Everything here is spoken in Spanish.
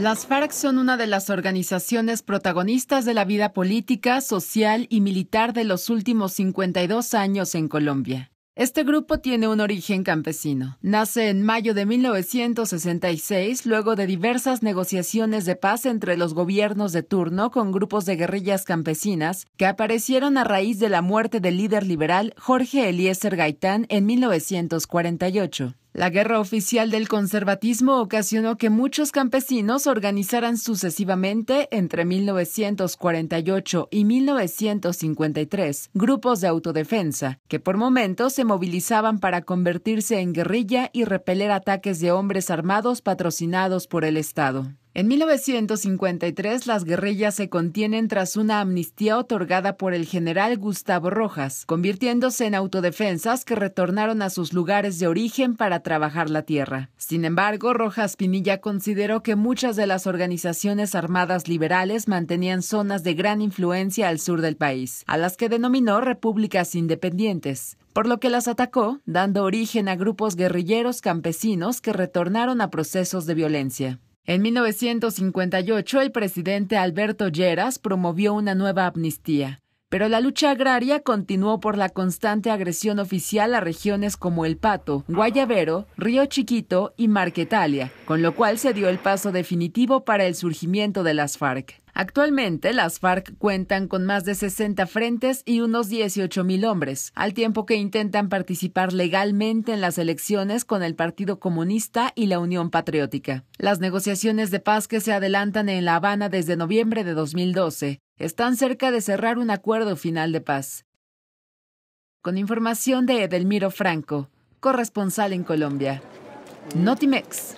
Las FARC son una de las organizaciones protagonistas de la vida política, social y militar de los últimos 52 años en Colombia. Este grupo tiene un origen campesino. Nace en mayo de 1966 luego de diversas negociaciones de paz entre los gobiernos de turno con grupos de guerrillas campesinas que aparecieron a raíz de la muerte del líder liberal Jorge Eliezer Gaitán en 1948. La guerra oficial del conservatismo ocasionó que muchos campesinos organizaran sucesivamente entre 1948 y 1953 grupos de autodefensa, que por momentos se movilizaban para convertirse en guerrilla y repeler ataques de hombres armados patrocinados por el Estado. En 1953 las guerrillas se contienen tras una amnistía otorgada por el general Gustavo Rojas, convirtiéndose en autodefensas que retornaron a sus lugares de origen para trabajar la tierra. Sin embargo, Rojas Pinilla consideró que muchas de las organizaciones armadas liberales mantenían zonas de gran influencia al sur del país, a las que denominó repúblicas independientes por lo que las atacó, dando origen a grupos guerrilleros campesinos que retornaron a procesos de violencia. En 1958, el presidente Alberto Lleras promovió una nueva amnistía, pero la lucha agraria continuó por la constante agresión oficial a regiones como El Pato, Guayavero, Río Chiquito y Marquetalia, con lo cual se dio el paso definitivo para el surgimiento de las FARC. Actualmente, las FARC cuentan con más de 60 frentes y unos 18.000 hombres, al tiempo que intentan participar legalmente en las elecciones con el Partido Comunista y la Unión Patriótica. Las negociaciones de paz que se adelantan en La Habana desde noviembre de 2012 están cerca de cerrar un acuerdo final de paz. Con información de Edelmiro Franco, corresponsal en Colombia. Notimex.